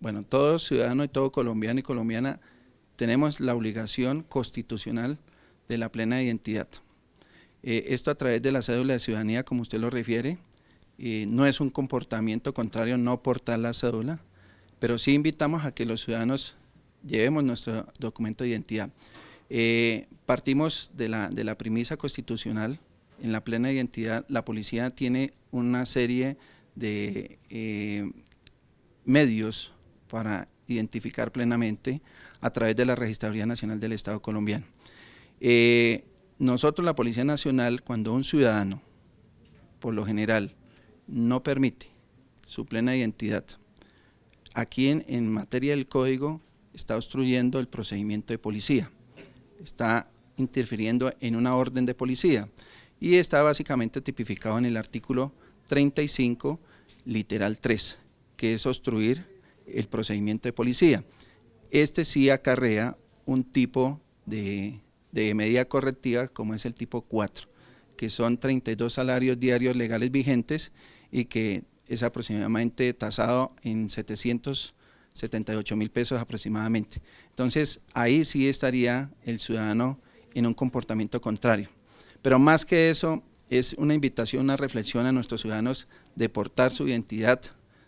bueno, todo ciudadano y todo colombiano y colombiana tenemos la obligación constitucional de la plena identidad. Eh, esto a través de la cédula de ciudadanía, como usted lo refiere, eh, no es un comportamiento contrario no portar la cédula, pero sí invitamos a que los ciudadanos llevemos nuestro documento de identidad. Eh, partimos de la, de la premisa constitucional, en la plena identidad la policía tiene una serie de medios para identificar plenamente a través de la Registraduría Nacional del Estado colombiano. Eh, nosotros, la Policía Nacional, cuando un ciudadano, por lo general, no permite su plena identidad, aquí en, en materia del código está obstruyendo el procedimiento de policía, está interfiriendo en una orden de policía y está básicamente tipificado en el artículo 35, literal 3, que es obstruir el procedimiento de policía. Este sí acarrea un tipo de, medida correctiva como es el tipo 4, que son 32 salarios diarios legales vigentes y que es aproximadamente tasado en 778 mil pesos aproximadamente. Entonces, ahí sí estaría el ciudadano en un comportamiento contrario. Pero más que eso, es una invitación, una reflexión a nuestros ciudadanos de portar su identidad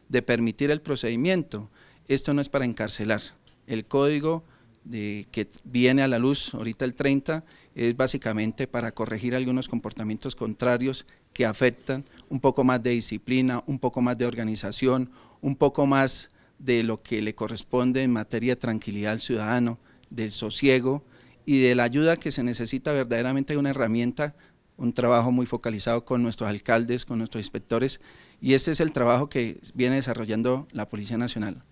de permitir el procedimiento, esto no es para encarcelar. El código que viene a la luz ahorita el 30 es básicamente para corregir algunos comportamientos contrarios que afectan un poco más de disciplina, un poco más de organización, un poco más de lo que le corresponde en materia de tranquilidad al ciudadano, del sosiego y de la ayuda que se necesita verdaderamente una herramienta un trabajo muy focalizado con nuestros alcaldes, con nuestros inspectores, y este es el trabajo que viene desarrollando la Policía Nacional.